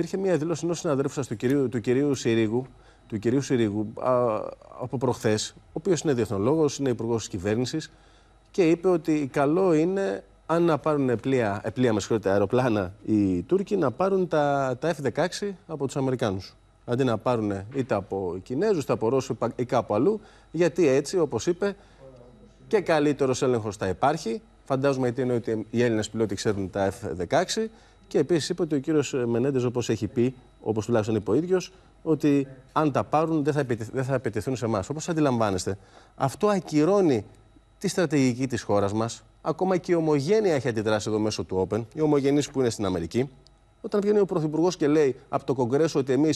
υπήρχε μια δήλωση ενός συναδέλφου του κυρίου, του κυρίου Συρίγου, του κυρίου Συρίγου α, από προχθές, ο οποίος είναι διεθνολόγος, είναι υπουργός της κυβέρνησης και είπε ότι καλό είναι αν να πάρουν πλοία, ε, πλοία με συγχωρείτε, αεροπλάνα οι Τούρκοι να πάρουν τα, τα F-16 από τους Αμερικάνους. Αντί να πάρουν είτε από Κινέζους, είτε από Ρώσους ή κάπου αλλού, γιατί έτσι, όπως είπε, και καλύτερος έλεγχος θα υπάρχει. Φαντάζομαι γιατί είναι ότι οι Έλληνες πιλότοι ξέρουν τα F-16 και επίσης είπε ότι ο κύριος Μενέντες, όπως έχει πει, όπως τουλάχιστον είπε ο ίδιος, ότι αν τα πάρουν δεν θα, επιτεθ, επιτεθούν σε εμάς. Όπως αντιλαμβάνεστε, αυτό ακυρώνει τη στρατηγική της χώρας μας. Ακόμα και η ομογένεια έχει αντιδράσει εδώ μέσω του Open, οι ομογενείς που είναι στην Αμερική. Όταν βγαίνει ο Πρωθυπουργός και λέει από το Κογκρέσο ότι εμείς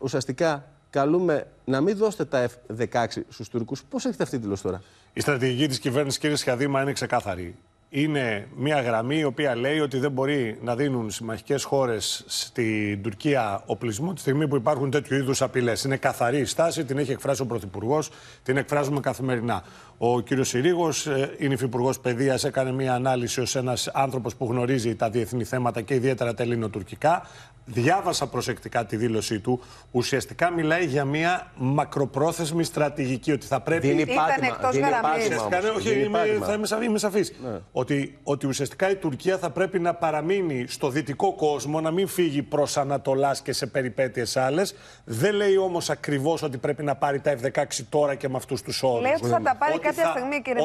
ουσιαστικά καλούμε να μην δώσετε τα F-16 στους Τούρκους. Πώς έχετε αυτή τη δηλώση τώρα. Η στρατηγική της κυβέρνησης, κύριε Σιαδήμα, είναι ξεκάθαρη είναι μια γραμμή η οποία λέει ότι δεν μπορεί να δίνουν συμμαχικές χώρες στην Τουρκία οπλισμό τη στιγμή που υπάρχουν τέτοιου είδους απειλές. Είναι καθαρή η στάση, την έχει εκφράσει ο Πρωθυπουργός, την εκφράζουμε καθημερινά. Ο κ. Συρίγος ε, είναι υφυπουργός παιδείας, έκανε μια ανάλυση ως ένας άνθρωπος που γνωρίζει τα διεθνή θέματα και ιδιαίτερα τα ελληνοτουρκικά διάβασα προσεκτικά τη δήλωσή του, ουσιαστικά μιλάει για μια μακροπρόθεσμη στρατηγική. Ότι θα πρέπει. Δίνει πάτημα. Εκτός δίνει όχι, είμαι, θα είμαι, σαφή, ναι. Ότι, ότι ουσιαστικά η Τουρκία θα πρέπει να παραμείνει στο δυτικό κόσμο, να μην φύγει προς Ανατολάς και σε περιπέτειες άλλες. Δεν λέει όμως ακριβώς ότι πρέπει να πάρει τα F-16 τώρα και με αυτούς τους όρους. Λέει ότι θα τα πάρει κάποια στιγμή, κύριε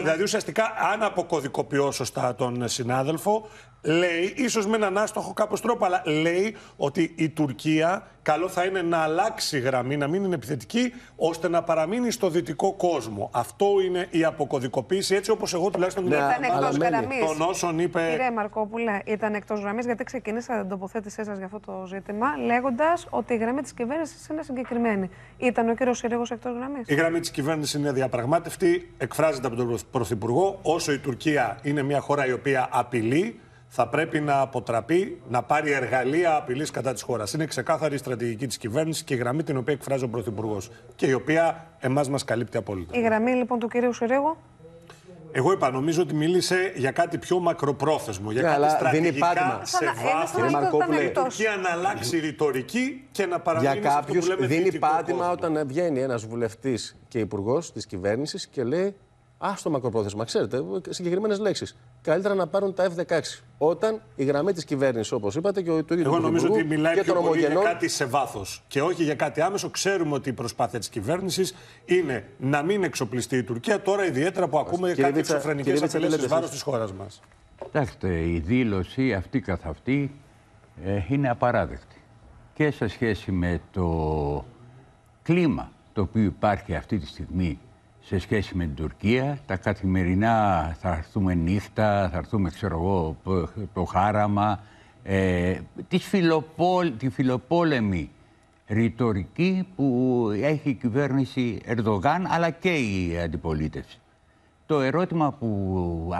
Δηλαδή ουσιαστικά, αν αποκωδικοποιώ σωστά τον συνάδελφο, λέει, ίσως με έναν άστοχο κάπως τρόπο, αλλά λέει ότι η Τουρκία καλό θα είναι να αλλάξει γραμμή, να μην είναι επιθετική, ώστε να παραμείνει στο δυτικό κόσμο. Αυτό είναι η αποκωδικοποίηση, έτσι όπως εγώ τουλάχιστον ναι, Ήταν εκτός γραμμής. είπε... Κύριε Μαρκόπουλε, ήταν εκτός γραμμής, γιατί ξεκίνησα την τοποθέτησή σας για αυτό το ζήτημα, λέγοντας ότι η γραμμή της κυβέρνησης είναι συγκεκριμένη. Ήταν ο κύριος Συρίγος εκτός γραμμής. Η γραμμή της κυβέρνησης είναι διαπραγμάτευτη, εκφράζεται από τον Πρωθυπουργό, όσο η Τουρκία είναι μια χώρα η οποία απειλεί, θα πρέπει να αποτραπεί, να πάρει εργαλεία απειλής κατά της χώρας. Είναι ξεκάθαρη η στρατηγική της κυβέρνησης και η γραμμή την οποία εκφράζει ο Πρωθυπουργός και η οποία εμάς μας καλύπτει απόλυτα. Η γραμμή λοιπόν του κυρίου Σουρέγου. Εγώ είπα, νομίζω ότι μίλησε για κάτι πιο μακροπρόθεσμο, για ναι, κάτι στρατηγικά σε βάθος. να αλλάξει ρητορική και να παραμείνει για κάποιους, αυτό που δίνει πάτημα όταν βγαίνει ένας βουλευτής και υπουργός της κυβέρνησης και λέει Α μακροπρόθεσμα, ξέρετε, συγκεκριμένες λέξεις. Καλύτερα να πάρουν τα F-16. Όταν η γραμμή της κυβέρνησης, όπως είπατε, και ο, του ίδιου Εγώ νομίζω ότι μιλάει πιο πολύ για κάτι σε βάθος και όχι για κάτι άμεσο. Ξέρουμε ότι η προσπάθεια της κυβέρνησης είναι να μην εξοπλιστεί η Τουρκία. Τώρα, ιδιαίτερα που ακούμε κάτι εξωφρενικέ απειλέ σε βάρο της χώρας μας. Κοιτάξτε, η δήλωση αυτή καθ' αυτή ε, είναι απαράδεκτη. Και σε σχέση με το κλίμα το οποίο υπάρχει αυτή τη στιγμή σε σχέση με την Τουρκία. Τα καθημερινά θα έρθουμε νύχτα, θα έρθουμε ξέρω εγώ, το χάραμα. Ε, τη φιλοπόλεμη ρητορική που έχει η κυβέρνηση Ερδογάν αλλά και η αντιπολίτευση. Το ερώτημα που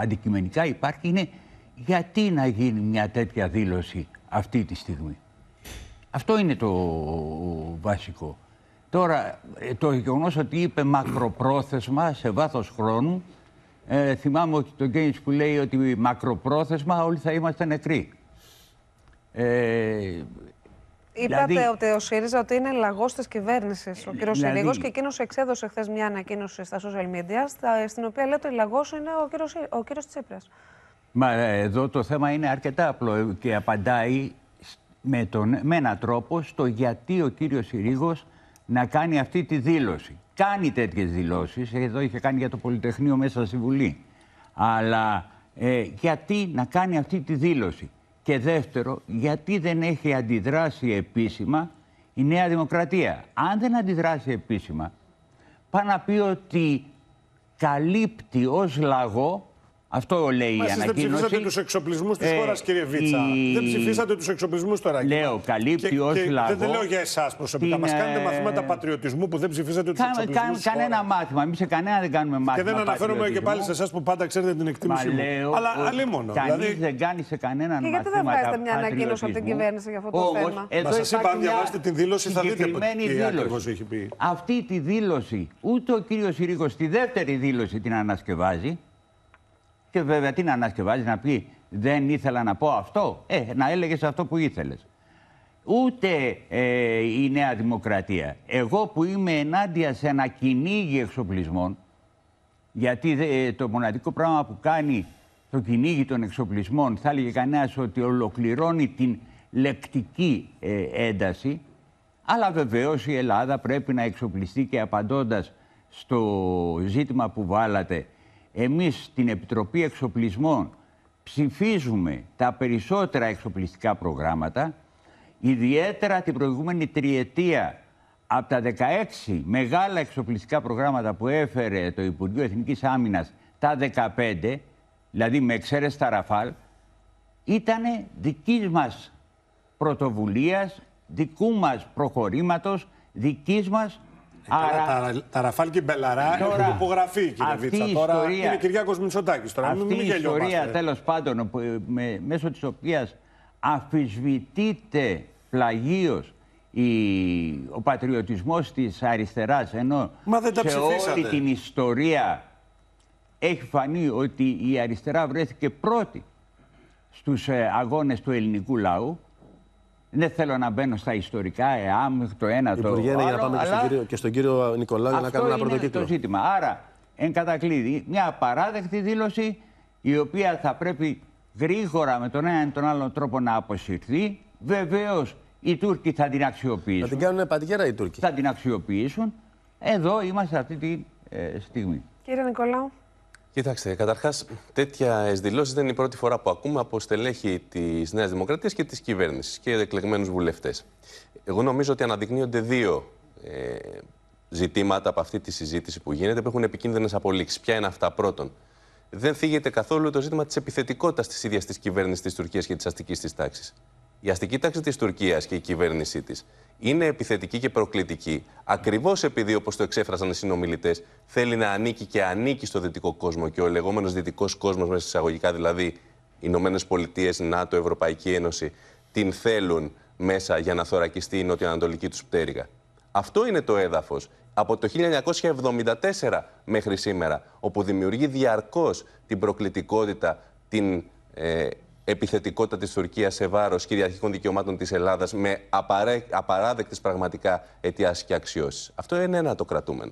αντικειμενικά υπάρχει είναι γιατί να γίνει μια τέτοια δήλωση αυτή τη στιγμή. Αυτό είναι το βασικό. Τώρα, ε, το γεγονός ότι είπε μακροπρόθεσμα σε βάθος χρόνου. Ε, θυμάμαι ότι το Γκέινς που λέει ότι μακροπρόθεσμα όλοι θα είμαστε νεκροί. Ε, Είπατε δηλαδή, ότι ο ΣΥΡΙΖΑ ότι είναι λαγός της κυβέρνησης. Ο κύριος δηλαδή, και εκείνος εξέδωσε χθες μια ανακοίνωση στα social media, στην οποία λέει ότι λαγός είναι ο κύριος ο κύριος Τσίπρας. Μα ε, εδώ το θέμα είναι αρκετά απλό ε, και απαντάει με, τον, με έναν τρόπο στο γιατί ο κύριος Συρίγος να κάνει αυτή τη δήλωση. Κάνει τέτοιες δηλώσεις. Εδώ είχε κάνει για το Πολυτεχνείο μέσα στη Βουλή. Αλλά ε, γιατί να κάνει αυτή τη δήλωση. Και δεύτερο, γιατί δεν έχει αντιδράσει επίσημα η Νέα Δημοκρατία. Αν δεν αντιδράσει επίσημα, πάει να πει ότι καλύπτει ως λαγό αυτό λέει Μας η ανακοίνωση. Δεν ψηφίσατε τους εξοπλισμούς της ε, χώρας, κύριε Βίτσα. Η... Δεν ψηφίσατε τους εξοπλισμούς τώρα. Λέω, καλύπτει ω λαό. Δεν, λέω για εσάς προσωπικά. Την... Μας κάνετε ε, μαθήματα πατριωτισμού που δεν ψηφίσατε τους εξοπλισμού. Κα, κα, κανένα μάθημα. Εμείς σε κανένα δεν κάνουμε μάθημα. Και δεν αναφέρομαι και πάλι σε εσάς που πάντα ξέρετε την εκτίμηση. Μα λέω μου. Αλλά αλλήμον. Κανείς δηλαδή... δεν κάνει σε κανέναν μάθημα. γιατί δεν βγάζετε μια ανακοίνωση από την κυβέρνηση για αυτό το θέμα. Μα σας είπα, αν διαβάσετε την δήλωση, θα δείτε τι ακριβώς έχει πει. Αυτή τη δήλωση ούτε ο κύριος Συρίκος στη δεύτερη δήλωση την ανασκευάζει. Και βέβαια τι να ανασκευάζει να πει δεν ήθελα να πω αυτό. Ε, να έλεγες αυτό που ήθελες. Ούτε ε, η Νέα Δημοκρατία. Εγώ που είμαι ενάντια σε ένα κυνήγι εξοπλισμών, γιατί ε, το μοναδικό πράγμα που κάνει το κυνήγι των εξοπλισμών, θα έλεγε κανένας ότι ολοκληρώνει την λεκτική ε, ένταση. Αλλά βεβαίως η Ελλάδα πρέπει να εξοπλιστεί και απαντώντας στο ζήτημα που βάλατε εμείς στην Επιτροπή Εξοπλισμών ψηφίζουμε τα περισσότερα εξοπλιστικά προγράμματα, ιδιαίτερα την προηγούμενη τριετία από τα 16 μεγάλα εξοπλιστικά προγράμματα που έφερε το Υπουργείο Εθνικής Άμυνας τα 15, δηλαδή με εξαίρεση τα Ραφάλ, ήταν δική μας πρωτοβουλίας, δικού μας προχωρήματος, δικής μας ε, Άρα... τα, τα, Ραφάλ και η Μπελαρά τώρα, έχουν υπογραφεί, κύριε Βίτσα. είναι Κυριάκος Μητσοτάκης. Τώρα αυτή η ιστορία, τέλος πάντων, ε, με, μέσω της οποίας αφισβητείται πλαγίως η, ο πατριωτισμός της αριστεράς, ενώ Μα δεν τα σε όλη την ιστορία έχει φανεί ότι η αριστερά βρέθηκε πρώτη στους ε, αγώνες του ελληνικού λαού, δεν θέλω να μπαίνω στα ιστορικά, εάν το ένα το Υπουργέ, ναι, για να πάμε αλλά... και, στον κύριο, και στον κύριο Νικολάου για να κάνουμε ένα πρώτο Αυτό είναι το ζήτημα. Άρα, εν κατακλείδη, μια απαράδεκτη δήλωση η οποία θα πρέπει γρήγορα με τον ένα ή τον άλλο τρόπο να αποσυρθεί. Βεβαίως οι Τούρκοι θα την αξιοποιήσουν. Θα την κάνουν πατιέρα οι Τούρκοι. Θα την αξιοποιήσουν. Εδώ είμαστε αυτή τη ε, στιγμή. Κύριε Νικολάου. Κοιτάξτε, καταρχάς, τέτοια δηλώσει δεν είναι η πρώτη φορά που ακούμε από στελέχη της Νέας Δημοκρατίας και της κυβέρνησης και εκλεγμένους βουλευτές. Εγώ νομίζω ότι αναδεικνύονται δύο ε, ζητήματα από αυτή τη συζήτηση που γίνεται που έχουν επικίνδυνες απολύξεις. Ποια είναι αυτά, πρώτον. Δεν θίγεται καθόλου το ζήτημα της επιθετικότητας της ίδιας της κυβέρνησης της Τουρκίας και της αστικής της τάξης. Η αστική τάξη της Τουρκίας και η κυβέρνησή της είναι επιθετική και προκλητική, ακριβώς επειδή, όπως το εξέφρασαν οι συνομιλητές, θέλει να ανήκει και ανήκει στο δυτικό κόσμο και ο λεγόμενος δυτικός κόσμος, μέσα εισαγωγικά δηλαδή οι Ηνωμένες Πολιτείες, ΝΑΤΟ, Ευρωπαϊκή Ένωση, την θέλουν μέσα για να θωρακιστεί η νοτιοανατολική τους πτέρυγα. Αυτό είναι το έδαφος από το 1974 μέχρι σήμερα, όπου δημιουργεί διαρκώς την προκλητικότητα, την ε, επιθετικότητα της Τουρκίας σε βάρος κυριαρχικών δικαιωμάτων της Ελλάδας με απαράδεκτες πραγματικά αιτιάς και αξιώσεις. Αυτό είναι ένα το κρατούμενο.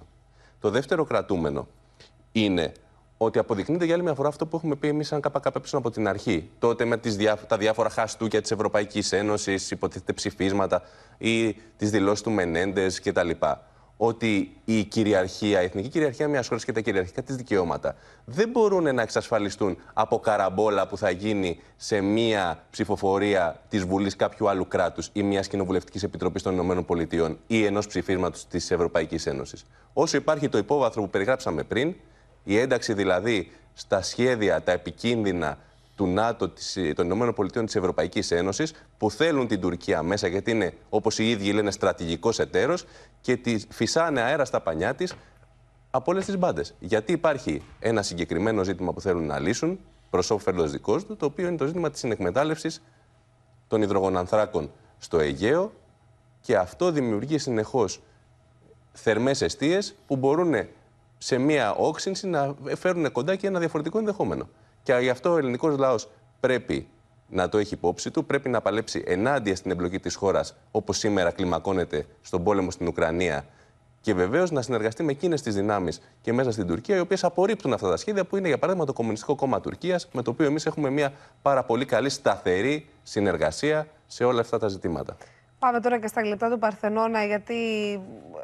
Το δεύτερο κρατούμενο είναι ότι αποδεικνύεται για άλλη μια φορά αυτό που έχουμε πει εμείς σαν ΚΚΕ από την αρχή. Τότε με τις τα διάφορα χαστούκια της Ευρωπαϊκής Ένωσης, υποτίθεται ψηφίσματα ή τις δηλώσεις του Μενέντες κτλ ότι η κυριαρχία, η εθνική κυριαρχία μιας χώρας και τα κυριαρχικά της δικαιώματα δεν μπορούν να εξασφαλιστούν από καραμπόλα που θα γίνει σε μια ψηφοφορία της Βουλής κάποιου άλλου κράτους ή μιας κοινοβουλευτικής επιτροπής των ΗΠΑ ή ενός ψηφίσματος της Ευρωπαϊκής Ένωσης. Όσο υπάρχει το υπόβαθρο που περιγράψαμε πριν, η ένταξη δηλαδή στα σχέδια, τα επικίνδυνα του ΝΑΤΟ, ε, των Ηνωμένων Πολιτείων της Ευρωπαϊκής Ένωσης, που θέλουν την Τουρκία μέσα, γιατί είναι, όπως οι ίδιοι λένε, στρατηγικός εταίρος και τη φυσάνε αέρα στα πανιά της από όλες τις μπάντες. Γιατί υπάρχει ένα συγκεκριμένο ζήτημα που θέλουν να λύσουν προς όφελος δικός του, το οποίο είναι το ζήτημα της συνεκμετάλλευσης των υδρογονανθράκων στο Αιγαίο και αυτό δημιουργεί συνεχώς θερμές αιστείες που μπορούν σε μία όξυνση να φέρουν κοντά και ένα διαφορετικό ενδεχόμενο. Και γι' αυτό ο ελληνικός λαός πρέπει να το έχει υπόψη του, πρέπει να παλέψει ενάντια στην εμπλοκή της χώρας, όπως σήμερα κλιμακώνεται στον πόλεμο στην Ουκρανία. Και βεβαίως να συνεργαστεί με εκείνες τις δυνάμεις και μέσα στην Τουρκία, οι οποίες απορρίπτουν αυτά τα σχέδια, που είναι για παράδειγμα το Κομμουνιστικό Κόμμα Τουρκίας, με το οποίο εμείς έχουμε μια πάρα πολύ καλή σταθερή συνεργασία σε όλα αυτά τα ζητήματα. Πάμε τώρα και στα λεπτά του Παρθενώνα, γιατί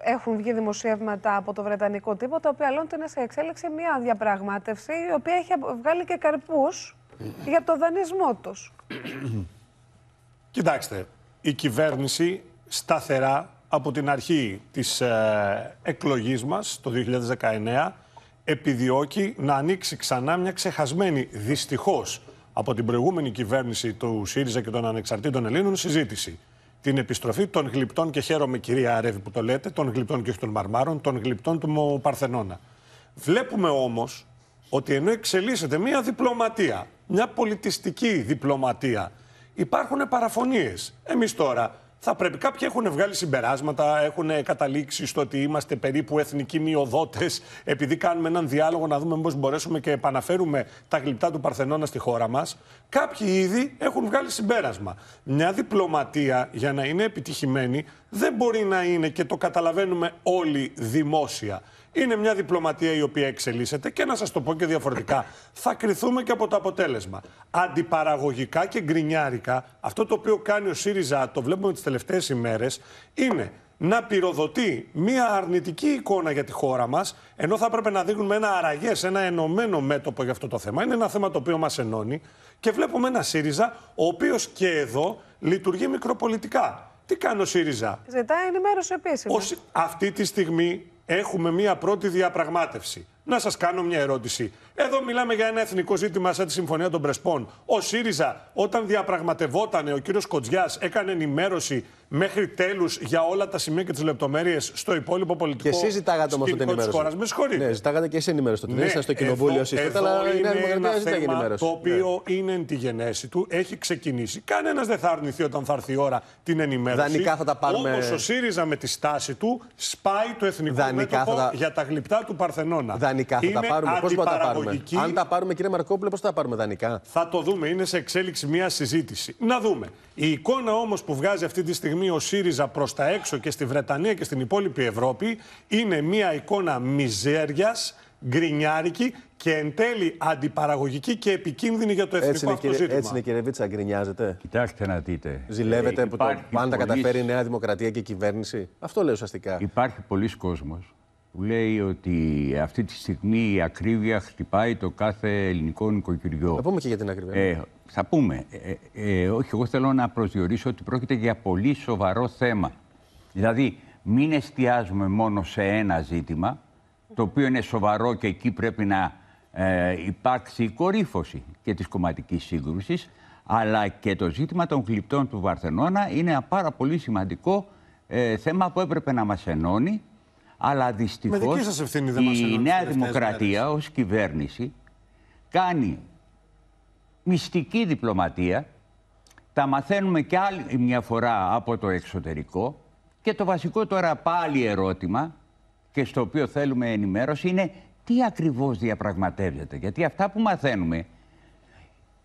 έχουν βγει δημοσιεύματα από το βρετανικό τύπο, τα οποία λένε ότι είναι σε εξέλιξη μια διαπραγμάτευση, η οποία έχει βγάλει και καρπούς για το δανεισμό τους. Κοιτάξτε, η κυβέρνηση σταθερά από την αρχή της ε, εκλογής μας το 2019 επιδιώκει να ανοίξει ξανά μια ξεχασμένη δυστυχώς από την προηγούμενη κυβέρνηση του ΣΥΡΙΖΑ και των ανεξαρτήτων Ελλήνων συζήτηση την επιστροφή των γλυπτών, και χαίρομαι κυρία Αρεύη που το λέτε, των γλυπτών και όχι των μαρμάρων, των γλυπτών του Παρθενώνα. Βλέπουμε όμως ότι ενώ εξελίσσεται μια διπλωματία, μια πολιτιστική διπλωματία, υπάρχουν παραφωνίες. Εμείς τώρα θα πρέπει. Κάποιοι έχουν βγάλει συμπεράσματα, έχουν καταλήξει στο ότι είμαστε περίπου εθνικοί μειοδότες, επειδή κάνουμε έναν διάλογο να δούμε πώ μπορέσουμε και επαναφέρουμε τα γλυπτά του Παρθενώνα στη χώρα μας. Κάποιοι ήδη έχουν βγάλει συμπέρασμα. Μια διπλωματία για να είναι επιτυχημένη δεν μπορεί να είναι και το καταλαβαίνουμε όλοι δημόσια. Είναι μια διπλωματία η οποία εξελίσσεται και να σας το πω και διαφορετικά. Θα κρυθούμε και από το αποτέλεσμα. Αντιπαραγωγικά και γκρινιάρικα, αυτό το οποίο κάνει ο ΣΥΡΙΖΑ, το βλέπουμε τις τελευταίες ημέρες, είναι να πυροδοτεί μια αρνητική εικόνα για τη χώρα μας, ενώ θα έπρεπε να δείχνουμε ένα αραγές, ένα ενωμένο μέτωπο για αυτό το θέμα. Είναι ένα θέμα το οποίο μας ενώνει και βλέπουμε ένα ΣΥΡΙΖΑ, ο οποίος και εδώ λειτουργεί μικροπολιτικά. Τι κάνει ο ΣΥΡΙΖΑ. Ζητάει ενημέρωση επίσημα. Ναι. αυτή τη στιγμή Έχουμε μία πρώτη διαπραγμάτευση. Να σας κάνω μια ερώτηση. Εδώ μιλάμε για ένα εθνικό ζήτημα σαν τη Συμφωνία των Πρεσπών. Ο ΣΥΡΙΖΑ, όταν διαπραγματευόταν, ο κύριος Κοτζιά έκανε ενημέρωση μέχρι τέλους για όλα τα σημεία και τις λεπτομέρειες στο υπόλοιπο πολιτικό Και εσείς ζητάγατε όμως την ενημέρωση. Με συγχωρείτε. Ναι, ζητάγατε και εσείς ενημέρωση. δεν ήσασταν ναι, στο κοινοβούλιο εσεί. Αλλά η Νέα Δημοκρατία ενημέρωση. Το οποίο ναι. είναι εν τη γενέση του, έχει ξεκινήσει. Κανένας δεν θα αρνηθεί όταν θα έρθει η ώρα την ενημέρωση. Δανεικά θα τα πάρουμε. Όπως ο ΣΥΡΙΖΑ με τη στάση του σπάει το εθνικό κόμμα μέτωπο για τα γλυπτά του Παρθενώνα. Δανεικά θα τα πάρουμε. Πώς θα τα πάρουμε. Αν τα πάρουμε, κύριε Μαρκόπουλο, πώς θα τα πάρουμε δανεικά. Θα το δούμε. Είναι σε εξέλιξη μια συζήτηση. Να δούμε. Η εικόνα όμως που βγάζει αυτή τη στιγμή στιγμή ο ΣΥΡΙΖΑ προς τα έξω και στη Βρετανία και στην υπόλοιπη Ευρώπη είναι μια εικόνα μιζέριας, γκρινιάρικη και εν τέλει αντιπαραγωγική και επικίνδυνη για το εθνικό αυτό ζήτημα. Έτσι είναι κύριε Βίτσα, γκρινιάζετε. Κοιτάξτε να δείτε. Ζηλεύετε ε, που το, πάντα καταφέρει η Νέα Δημοκρατία και η κυβέρνηση. Αυτό λέω ουσιαστικά. Υπάρχει πολλοί κόσμος που λέει ότι αυτή τη στιγμή η ακρίβεια χτυπάει το κάθε ελληνικό νοικοκυριό. Θα πούμε και για την ακρίβεια. Ναι. Ε, θα πούμε. Ε, ε, όχι, εγώ θέλω να προσδιορίσω ότι πρόκειται για πολύ σοβαρό θέμα. Δηλαδή, μην εστιάζουμε μόνο σε ένα ζήτημα, το οποίο είναι σοβαρό και εκεί πρέπει να υπάρξει η κορύφωση και της κομματικής σύγκρουσης, αλλά και το ζήτημα των γλυπτών του Βαρθενώνα είναι ένα πάρα πολύ σημαντικό θέμα που έπρεπε να μας ενώνει αλλά δυστυχώ η Νέα Δημοκρατία ως κυβέρνηση κάνει μυστική διπλωματία. Τα μαθαίνουμε και άλλη μια φορά από το εξωτερικό. Και το βασικό τώρα πάλι ερώτημα και στο οποίο θέλουμε ενημέρωση είναι τι ακριβώς διαπραγματεύεται. Γιατί αυτά που μαθαίνουμε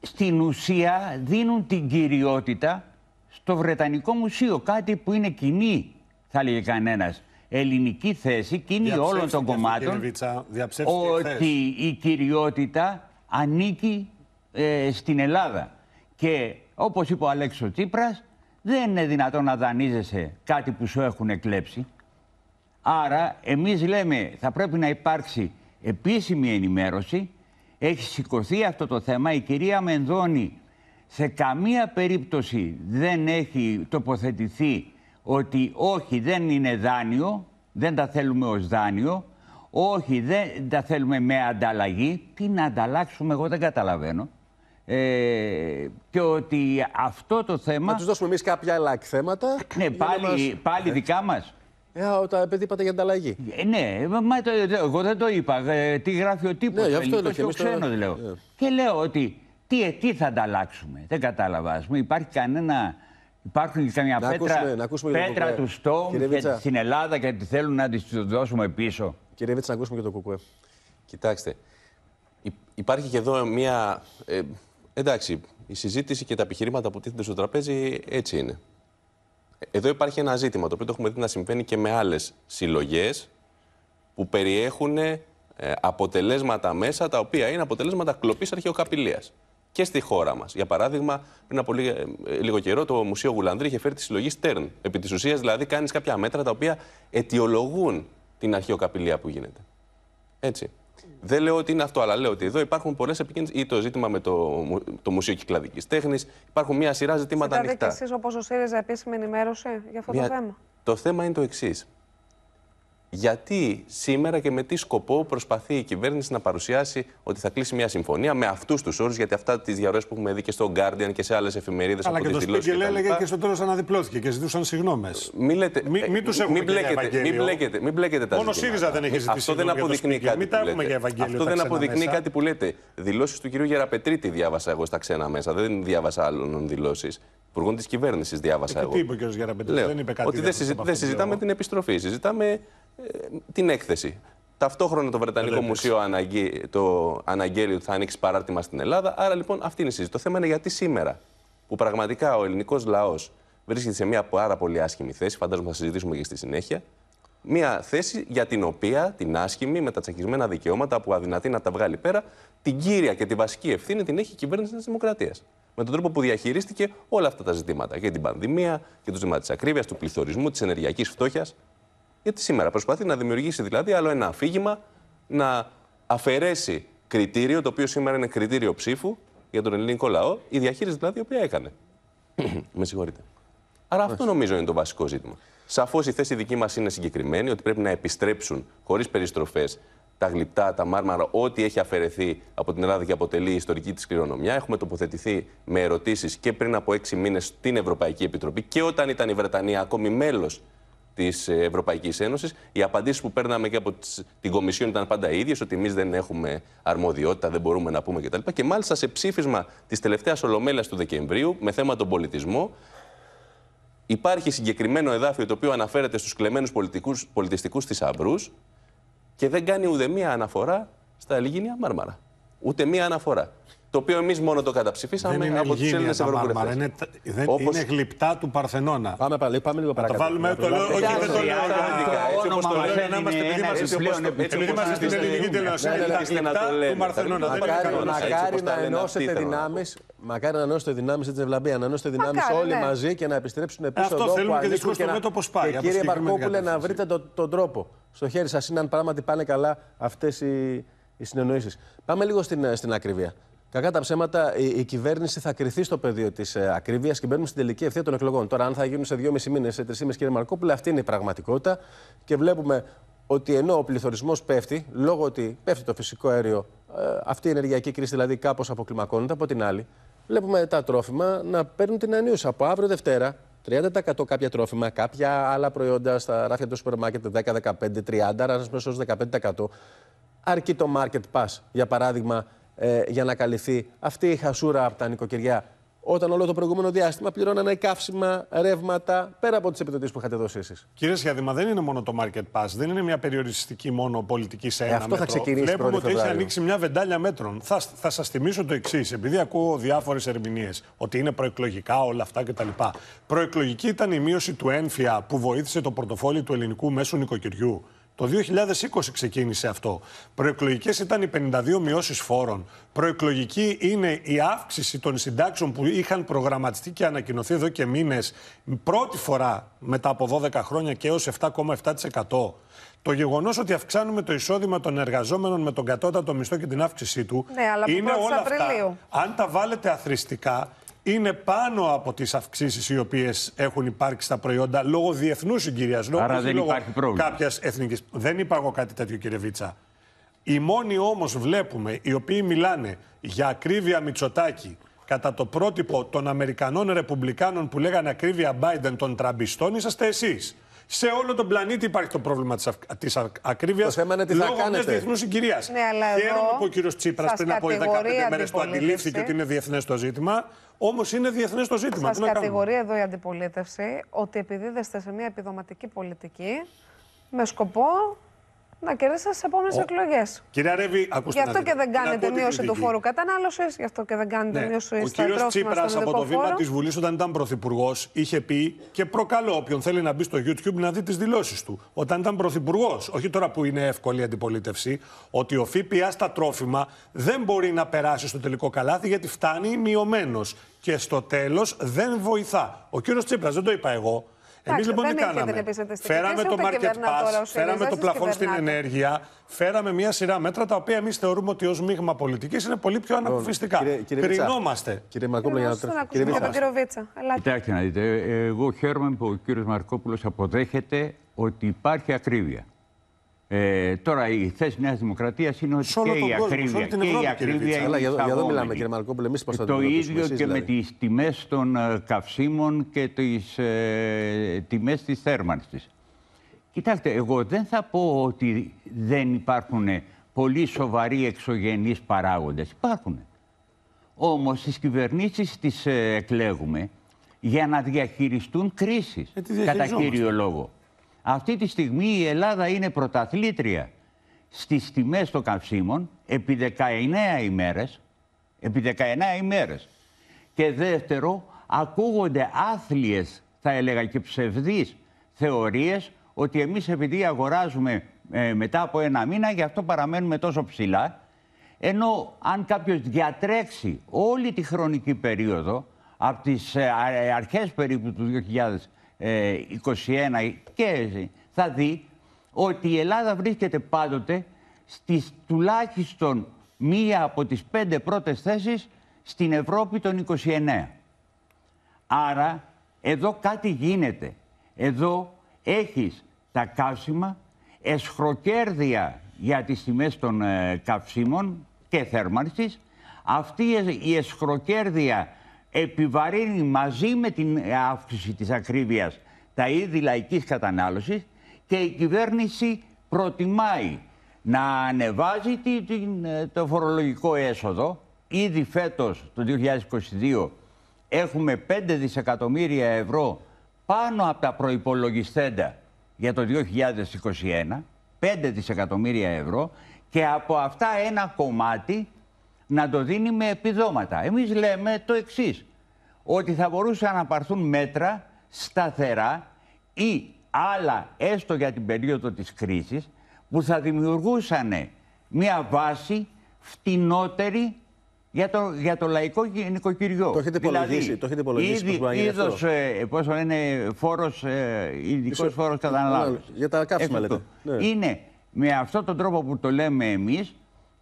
στην ουσία δίνουν την κυριότητα στο Βρετανικό Μουσείο. Κάτι που είναι κοινή, θα λέγει κανένας, ελληνική θέση και όλων των κομμάτων ότι η κυριότητα ανήκει ε, στην Ελλάδα. Και όπως είπε ο Αλέξο Τσίπρας, δεν είναι δυνατόν να δανείζεσαι κάτι που σου έχουν εκλέψει. Άρα εμείς λέμε θα πρέπει να υπάρξει επίσημη ενημέρωση. Έχει σηκωθεί αυτό το θέμα. Η κυρία Μενδώνη σε καμία περίπτωση δεν έχει τοποθετηθεί ότι όχι δεν είναι δάνειο, δεν τα θέλουμε ως δάνειο, όχι δεν τα θέλουμε με ανταλλαγή. Τι να ανταλλάξουμε εγώ δεν καταλαβαίνω. Ε, και ότι αυτό το θέμα... Να τους δώσουμε εμείς κάποια άλλα θέματα. Ναι, πάλι, πάλι δικά μας. Ε, όταν επειδή είπατε για ανταλλαγή. Ε, ναι, μα, το, εγώ δεν το είπα. Ε, τι γράφει ο τύπος, ναι, αυτό το και λέω. Και λέω ότι τι, ε, τι θα ανταλλάξουμε. Δεν κατάλαβα. πούμε, υπάρχει κανένα Υπάρχουν καμιά πέτρα, ακούσουμε, να ακούσουμε πέτρα του στόμου στην Ελλάδα και τη θέλουν να τη δώσουμε πίσω. Κύριε Βίτσα, να ακούσουμε και το κουκουέ. Κοιτάξτε, υπάρχει και εδώ μια. Ε, εντάξει, η συζήτηση και τα επιχειρήματα που τίθενται στο τραπέζι έτσι είναι. Εδώ υπάρχει ένα ζήτημα το οποίο το έχουμε δει να συμβαίνει και με άλλες συλλογές που περιέχουν ε, αποτελέσματα μέσα τα οποία είναι αποτελέσματα κλοπής αρχαιοκαπηλείας και στη χώρα μας. Για παράδειγμα, πριν από ε, ε, λίγο καιρό, το Μουσείο Γουλανδρή είχε φέρει τη συλλογή Stern. Επί της ουσίας, δηλαδή, κάνεις κάποια μέτρα τα οποία αιτιολογούν την αρχαιοκαπηλεία που γίνεται. Έτσι. Δεν λέω ότι είναι αυτό, αλλά λέω ότι εδώ υπάρχουν πολλές επικίνδυνες. ή το ζήτημα με το, το Μουσείο Κυκλαδικής Τέχνης. Υπάρχουν μια σειρά ζητήματα ανοιχτά. εσείς όπως ο ΣΥΡΙΖΑ, επίσημη ενημέρωση για αυτό μια... το θέμα. Το θέμα είναι το εξής γιατί σήμερα και με τι σκοπό προσπαθεί η κυβέρνηση να παρουσιάσει ότι θα κλείσει μια συμφωνία με αυτούς τους όρους, γιατί αυτά τις διαρροές που έχουμε δει και στο Guardian και σε άλλες εφημερίδες από τι δηλώσεις. και λένε και στο τέλος αναδιπλώθηκε και ζητούσαν συγγνώμε. Μην, μη, ε, τους έχουμε μην μπλέκετε, μην μπλέκετε, μην μπλέκετε τα Μόνο ΣΥΡΙΖΑ δεν έχει ζητήσει Αυτό δεν αποδεικνύει κάτι. Μην για Αυτό δεν αποδεικνύει κάτι που λέτε. Δηλώσεις του κυρίου Γεραπετρίτη διάβασα εγώ στα ξένα μέσα. Δεν διάβασα άλλων δηλώσεις. Υπουργών της κυβέρνησης διάβασα ε, εγώ. Τι είπε ο κ. Γεραπετρίτη, δεν είπε κάτι. Ότι δεν συζητάμε την επιστροφή, συζητάμε ε, την έκθεση. Ταυτόχρονα το Βρετανικό ε, Μουσείο το αναγγέλει ότι θα ανοίξει παράρτημα στην Ελλάδα. Άρα λοιπόν αυτή είναι η συζήτηση. Το θέμα είναι γιατί σήμερα που πραγματικά ο ελληνικός λαός βρίσκεται σε μια πάρα πολύ άσχημη θέση, φαντάζομαι θα συζητήσουμε και στη συνέχεια. Μια θέση για την οποία την άσχημη με τα τσακισμένα δικαιώματα που αδυνατεί να τα βγάλει πέρα, την κύρια και τη βασική ευθύνη την έχει η κυβέρνηση της Δημοκρατίας. Με τον τρόπο που διαχειρίστηκε όλα αυτά τα ζητήματα. Και την πανδημία και το ζήτημα της ακρίβειας, του πληθωρισμού, της ενεργειακής φτώχειας. Γιατί σήμερα προσπαθεί να δημιουργήσει δηλαδή άλλο ένα αφήγημα, να αφαιρέσει κριτήριο, το οποίο σήμερα είναι κριτήριο ψήφου για τον ελληνικό λαό, η διαχείριση δηλαδή η οποία έκανε. Με συγχωρείτε. Άρα αυτό νομίζω είναι το βασικό ζήτημα. Σαφώς η θέση δική μας είναι συγκεκριμένη, ότι πρέπει να επιστρέψουν χωρίς περιστροφές τα γλυπτά, τα μάρμαρα, ό,τι έχει αφαιρεθεί από την Ελλάδα και αποτελεί η ιστορική της κληρονομιά. Έχουμε τοποθετηθεί με ερωτήσεις και πριν από έξι μήνες στην Ευρωπαϊκή Επιτροπή και όταν ήταν η Βρετανία ακόμη μέλος της ε, Ευρωπαϊκής Ένωσης. Οι απαντήσεις που παίρναμε και από την Κομισιόν ήταν πάντα ίδιες, ότι εμείς δεν έχουμε αρμοδιότητα, δεν μπορούμε να πούμε κτλ. Και μάλιστα σε ψήφισμα της τελευταίας Ολομέλειας του Δεκεμβρίου με θέμα τον πολιτισμό, υπάρχει συγκεκριμένο εδάφιο το οποίο αναφέρεται στους κλεμμένους πολιτιστικούς της Αμπρούς και δεν κάνει ούτε μία αναφορά στα Ελληνία Μάρμαρα. Ούτε μία αναφορά το οποίο εμείς μόνο το καταψηφίσαμε από τους Έλληνε Ευρωβουλευτές. Είναι, δεν Όπως... είναι γλυπτά του Παρθενώνα. Πάμε, πάλι, πάμε λίγο παρακάτω. Θα βάλουμε το λέω. Όχι, δεν το λέω. Έτσι όπως το λέω, να είμαστε επειδή είμαστε στην ελληνική ναι, ναι, ναι, τηλεόραση. Του Παρθενώνα. Μακάρι να ενώσετε δυνάμεις. Μακάρι να ενώσετε δυνάμεις έτσι ευλαμπία. Να ενώσετε δυνάμεις όλοι μαζί και να επιστρέψουν πίσω εδώ. Αυτό θέλουμε και δυστυχώς το μέτωπο πάει. Ε, κύριε Παρκόπουλε, να βρείτε τον τρόπο. Στο χέρι σας είναι αν πράγματι πάνε καλά αυτές οι συνεννοήσεις. Πάμε λίγο στην στην ακριβία. Κακά τα ψέματα, η, η κυβέρνηση θα κρυθεί στο πεδίο της ε, ακρίβειας και μπαίνουμε στην τελική ευθεία των εκλογών. Τώρα, αν θα γίνουν σε 2,5 μήνες, σε 3,5 κύριε Μαρκόπουλα, αυτή είναι η πραγματικότητα. Και βλέπουμε ότι ενώ ο πληθωρισμός πέφτει, λόγω ότι πέφτει το φυσικό αέριο, ε, αυτή η ενεργειακή κρίση δηλαδή κάπως αποκλιμακώνεται. Από την άλλη, βλέπουμε τα τρόφιμα να παίρνουν την ανίωση. Από αύριο Δευτέρα, 30% κάποια τρόφιμα, κάποια άλλα προϊόντα στα ράφια του σούπερ μάρκετ 10, 15, 30, ένας μέσος 15%. Αρκεί το market pass, για παράδειγμα, ε, για να καλυφθεί αυτή η χασούρα από τα νοικοκυριά. Όταν όλο το προηγούμενο διάστημα πληρώνανε καύσιμα, ρεύματα, πέρα από τις επιδοτήσεις που είχατε δώσει εσείς. Κύριε Σιαδήμα, δεν είναι μόνο το market pass, δεν είναι μια περιοριστική μόνο πολιτικής σε ε, ένα ε, αυτό μέτρο. θα Βλέπουμε ότι έχει ανοίξει μια βεντάλια μέτρων. Θα, θα σας θυμίσω το εξής, επειδή ακούω διάφορες ερμηνείες ότι είναι προεκλογικά όλα αυτά κτλ. Προεκλογική ήταν η μείωση του ένφια που βοήθησε το πορτοφόλι του ελληνικού μέσου νοικοκυριού. Το 2020 ξεκίνησε αυτό. Προεκλογικές ήταν οι 52 μειώσεις φόρων. Προεκλογική είναι η αύξηση των συντάξεων που είχαν προγραμματιστεί και ανακοινωθεί εδώ και μήνες. πρώτη φορά μετά από 12 χρόνια και έως 7,7%. Το γεγονός ότι αυξάνουμε το εισόδημα των εργαζόμενων με τον κατώτατο μισθό και την αύξησή του ναι, αλλά είναι όλα αυτά. Αν τα βάλετε αθρηστικά, είναι πάνω από τις αυξήσεις οι οποίες έχουν υπάρξει στα προϊόντα λόγω διεθνούς συγκυριασμού. Άρα δεν λόγω υπάρχει πρόβλημα. Κάποιας εθνικής. Δεν είπα εγώ κάτι τέτοιο, κύριε Βίτσα. Οι μόνοι όμως βλέπουμε οι οποίοι μιλάνε για ακρίβεια Μητσοτάκη κατά το πρότυπο των Αμερικανών Ρεπουμπλικάνων που λέγανε ακρίβεια Biden των τραμπιστών είσαστε εσείς. Σε όλο τον πλανήτη υπάρχει το πρόβλημα της αυ... ακρίβειας. Το θέμα είναι τι θα κάνετε. Λόγω διεθνούς συγκυρίας. Ναι, Χαίρομαι που ο κύριος Τσίπρας πριν από 15 μέρες το αντιλήφθηκε ότι είναι διεθνές το ζήτημα. Όμως είναι διεθνές το ζήτημα. Σας κατηγορεί εδώ η αντιπολίτευση ότι επιδίδεστε σε μια επιδοματική πολιτική με σκοπό να κερδίσει στις επόμενες oh. εκλογέ. Κυρία Ρεύη, ακούστε. Γι' αυτό και δεν κάνετε μείωση του φόρου κατανάλωσης, γι' αυτό και δεν κάνετε του μείωση Ο κύριο Τσίπρα από το βήμα της Βουλής, όταν ήταν πρωθυπουργός, είχε πει και προκαλώ όποιον θέλει να μπει στο YouTube να δει τις δηλώσεις του. Όταν ήταν πρωθυπουργός, όχι τώρα που είναι εύκολη η αντιπολίτευση, ότι ο ΦΠΑ στα τρόφιμα δεν μπορεί να περάσει στο τελικό καλάθι γιατί φτάνει μειωμένος. Και στο τέλος δεν βοηθά. Ο κύριος Τσίπρας δεν το είπα εγώ. Εμείς λοιπόν τι κάναμε. Φέραμε το market pass, φέραμε το πλαφόν στην ενέργεια, φέραμε μια σειρά μέτρα τα οποία εμείς θεωρούμε ότι ως μείγμα πολιτικής είναι πολύ πιο λοιπόν, ανακουφιστικά. Κρινόμαστε. Κύριε Μαρκόπουλο, για να Βίτσα. Κοιτάξτε να δείτε, ε, εγώ χαίρομαι που ο κύριος Μαρκόπουλος αποδέχεται ότι υπάρχει ακρίβεια. Ε, τώρα η θέση Νέας Νέα Δημοκρατίας είναι ότι και, η ακρίβεια, κόσμο, και η ακρίβεια. Αλλά για εδώ μιλάμε, κύριε Μαρκόπουλε, εμείς πώ το ίδιο και με δηλαδή. τις τιμές των ε, καυσίμων και τις ε, τιμές της θέρμανσης. Κοιτάξτε, εγώ δεν θα πω ότι δεν υπάρχουν πολύ σοβαροί εξωγενείς παράγοντες. Υπάρχουν. Όμως τι κυβερνήσεις τις ε, εκλέγουμε για να διαχειριστούν κρίσεις ε, κατά κύριο λόγο. Αυτή τη στιγμή η Ελλάδα είναι πρωταθλήτρια στις τιμές των καυσίμων επί 19 ημέρες, επί 19 ημέρες. Και δεύτερο, ακούγονται άθλιες, θα έλεγα και ψευδείς θεωρίες ότι εμείς επειδή αγοράζουμε ε, μετά από ένα μήνα γι' αυτό παραμένουμε τόσο ψηλά ενώ αν κάποιος διατρέξει όλη τη χρονική περίοδο από τις ε, ε, αρχές περίπου του 21 ε, και θα δει ότι η Ελλάδα βρίσκεται πάντοτε στις τουλάχιστον μία από τις πέντε πρώτες θέσεις στην Ευρώπη των 29. Άρα εδώ κάτι γίνεται. Εδώ έχεις τα καύσιμα, εσχροκέρδια για τις τιμές των ε, καυσίμων και θέρμανσης. Αυτή η εσχροκέρδια επιβαρύνει μαζί με την αύξηση της ακρίβειας τα είδη λαϊκής κατανάλωσης και η κυβέρνηση προτιμάει να ανεβάζει ε, το φορολογικό έσοδο. Ήδη φέτος, το 2022, έχουμε 5 δισεκατομμύρια ευρώ πάνω από τα προϋπολογιστέντα για το 2021, 5 δισεκατομμύρια ευρώ και από αυτά ένα κομμάτι να το δίνει με επιδόματα. Εμείς λέμε το εξής, ότι θα μπορούσαν να πάρθουν μέτρα σταθερά ή άλλα έστω για την περίοδο της κρίσης που θα δημιουργούσαν μια βάση φτηνότερη για το, για το λαϊκό νοικοκυριό. Δηλαδή, το έχετε υπολογίσει. Δηλαδή, το έχετε υπολογίσει ήδη, είδος, ε, πόσο είναι φόρος, ε, ειδικός φόρος καταναλάβησης. Για τα καύσιμα λέτε. Ναι. Είναι με αυτόν τον τρόπο που το λέμε εμείς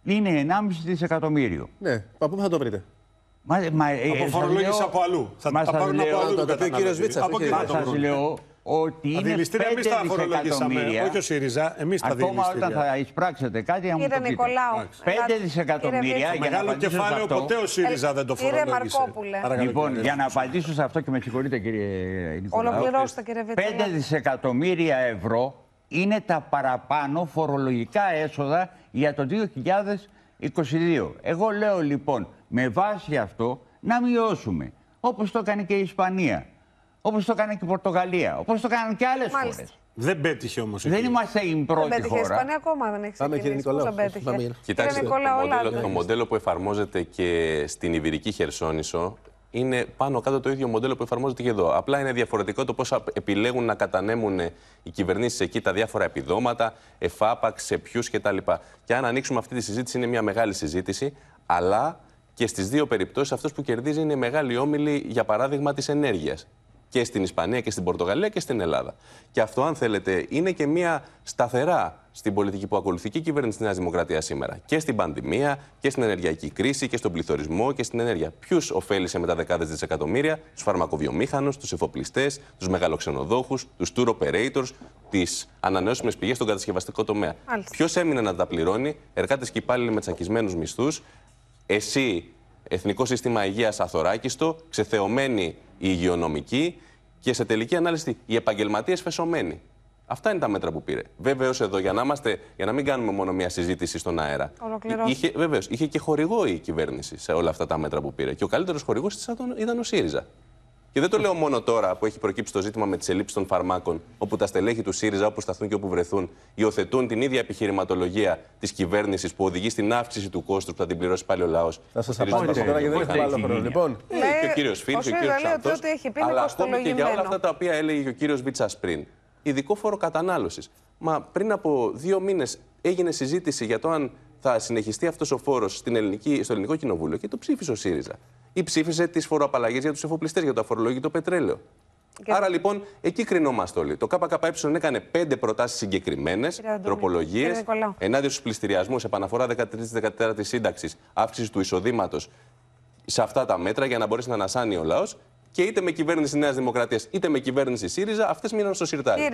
είναι 1,5 δισεκατομμύριο. Ναι, από πού θα το βρείτε. Μα, μα, ε, από ε, λέω... από αλλού. Θα τα πάρουν από αλλού. Το πει ο κύριος Βίτσα. Από εκεί θα λέω ότι είναι τα δισεκατομμύρια. Όχι ο ΣΥΡΙΖΑ, εμείς τα δίνουμε. Ακόμα όταν θα εισπράξετε κάτι, να μου το πείτε. 5 δισεκατομμύρια. Για μεγάλο κεφάλαιο ποτέ ο ΣΥΡΙΖΑ ε, δεν το φορολόγησε. Λοιπόν, για να απαντήσω σε αυτό και με συγχωρείτε κύριε Νικολάου. Ολοκληρώστε κύριε Βίτσα. 5 ναι. δισεκατομμύρια ευρώ είναι τα παραπάνω φορολογικά έσοδα για το 2022. Εγώ λέω λοιπόν με βάση αυτό να μειώσουμε όπως το έκανε και η Ισπανία, όπως το έκανε και η Πορτογαλία, όπως το έκαναν και άλλες Μάλιστα. Δεν πέτυχε όμως. Δεν είμαστε η πρώτη δεν χώρα. Η Ισπανία ακόμα δεν έχει ξεκινήσει. Πάμε κύριε Κοιτάξτε, το μοντέλο, το μοντέλο που εφαρμόζεται και στην Ιβυρική Χερσόνησο είναι πάνω κάτω το ίδιο μοντέλο που εφαρμόζεται και εδώ. Απλά είναι διαφορετικό το πώ επιλέγουν να κατανέμουν οι κυβερνήσεις εκεί τα διάφορα επιδόματα, εφάπαξ, σε ποιους κτλ. Και αν ανοίξουμε αυτή τη συζήτηση, είναι μια μεγάλη συζήτηση, αλλά και στις δύο περιπτώσεις αυτός που κερδίζει είναι μεγάλη όμιλη, για παράδειγμα, της ενέργειας και στην Ισπανία και στην Πορτογαλία και στην Ελλάδα. Και αυτό, αν θέλετε, είναι και μια σταθερά στην πολιτική που ακολουθεί και η κυβέρνηση της Νέας Δημοκρατίας σήμερα. Και στην πανδημία και στην ενεργειακή κρίση και στον πληθωρισμό και στην ενέργεια. Ποιους ωφέλησε με τα δεκάδες δισεκατομμύρια, τους φαρμακοβιομήχανους, τους εφοπλιστές, τους μεγαλοξενοδόχους, τους tour operators, τις ανανεώσιμες πηγές στον κατασκευαστικό τομέα. Ποιος έμεινε να τα πληρώνει, εργάτε και υπάλληλοι με τσακισμένους μισθούς, εσύ Εθνικό Σύστημα Υγείας Αθωράκιστο, ξεθεωμένη η υγειονομική και σε τελική ανάλυση οι επαγγελματίες φεσωμένοι. Αυτά είναι τα μέτρα που πήρε. Βεβαίως εδώ, για να, είμαστε, για να μην κάνουμε μόνο μια συζήτηση στον αέρα. Είχε, βεβαίως, είχε και χορηγό η κυβέρνηση σε όλα αυτά τα μέτρα που πήρε. Και ο καλύτερος χορηγός της ήταν ο ΣΥΡΙΖΑ. Και δεν το λέω μόνο τώρα που έχει προκύψει το ζήτημα με τις ελλείψεις των φαρμάκων, όπου τα στελέχη του ΣΥΡΙΖΑ, όπου σταθούν και όπου βρεθούν, υιοθετούν την ίδια επιχειρηματολογία της κυβέρνησης που οδηγεί στην αύξηση του κόστους που θα την πληρώσει πάλι ο λαός. Θα σας απαντήσω τώρα γιατί δεν έχουμε άλλο χρόνο. Λοιπόν, ε, και ο κύριος και ο κύριος Ξαντό. Αλλά ακόμη και για όλα αυτά τα οποία έλεγε ο κύριος Βίτσας πριν. Ειδικό φόρο κατανάλωσης. Μα πριν από δύο μήνες έγινε συζήτηση για το αν θα συνεχιστεί αυτός ο φόρος στο ελληνικό κοινοβούλιο και το ψήφισε ο ΣΥΡΙΖΑ ή ψήφισε τις φοροαπαλλαγές για τους εφοπλιστές, για το αφορολόγητο πετρέλαιο. Και... Άρα λοιπόν εκεί κρινόμαστε όλοι. Το ΚΚΕ έκανε πέντε προτάσεις συγκεκριμένες, τροπολογίε, ενάντια στους πληστηριασμούς, επαναφορά 13-14 σύνταξης, αύξηση του εισοδήματος σε αυτά τα μέτρα για να μπορέσει να ανασάνει ο λαός. Και είτε με κυβέρνηση Νέας Δημοκρατίας είτε με κυβέρνηση ΣΥΡΙΖΑ, αυτές μείναν στο σιρτάρι.